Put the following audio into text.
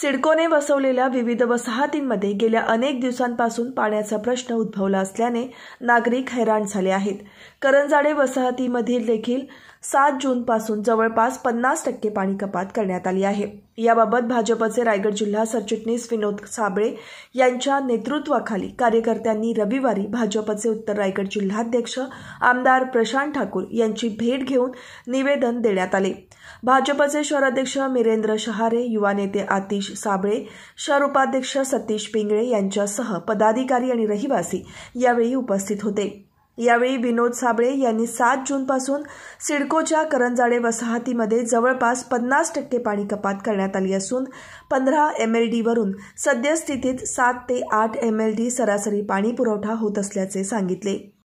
सिडकोने वसवलेल्या विविध वसाहतींमध्ये गेल्या अनेक दिवसांपासून पाण्याचा प्रश्न उद्भवला असल्याने नागरिक हैराण झाले आहेत करंजाडे वसाहतीमधील देखील सात जूनपासून जवळपास पन्नास टक्के पाणी कपात करण्यात आली आहे याबाबत भाजपचे रायगड जिल्हा सरचिटणीस विनोद साबळे यांच्या नेतृत्वाखाली कार्यकर्त्यांनी रविवारी भाजपचे उत्तर रायगड जिल्हाध्यक्ष आमदार प्रशांत ठाकूर यांची भेट घेऊन निवेदन देण्यात आले भाजपचे शहराध्यक्ष मिरेंद्र शहारे युवा नेते आतिश साबळे शहर उपाध्यक्ष सतीश पिंगळे यांच्यासह पदाधिकारी आणि रहिवासी यावेळी उपस्थित होते यावेळी विनोद साबळे यांनी सात जूनपासून सिडकोच्या करंजाडे वसाहतीमध्ये जवळपास पन्नास टक्के पाणी कपात करण्यात आली असून पंधरा एम एल डीवरून सद्यस्थितीत सात ते आठ एम एल डी सरासरी पाणी पुरवठा होत असल्याचे सांगितले